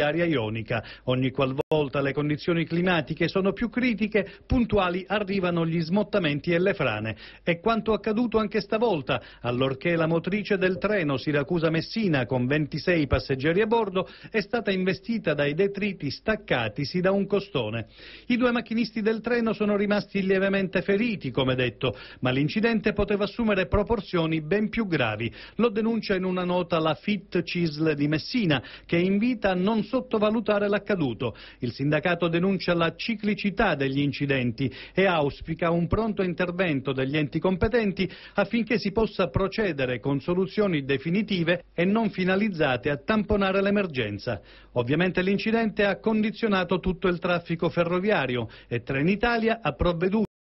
aria ionica. Ogni qualvolta le condizioni climatiche sono più critiche, puntuali arrivano gli smottamenti e le frane. È quanto accaduto anche stavolta, allorché la motrice del treno Siracusa-Messina con 26 passeggeri a bordo è stata investita dai detriti staccatisi da un costone. I due macchinisti del treno sono rimasti lievemente feriti, come detto, ma l'incidente poteva assumere proporzioni ben più gravi. Lo denuncia in una nota la FIT CISL di Messina, che invita a non non sottovalutare l'accaduto. Il sindacato denuncia la ciclicità degli incidenti e auspica un pronto intervento degli enti competenti affinché si possa procedere con soluzioni definitive e non finalizzate a tamponare l'emergenza. Ovviamente l'incidente ha condizionato tutto il traffico ferroviario e Trenitalia ha provveduto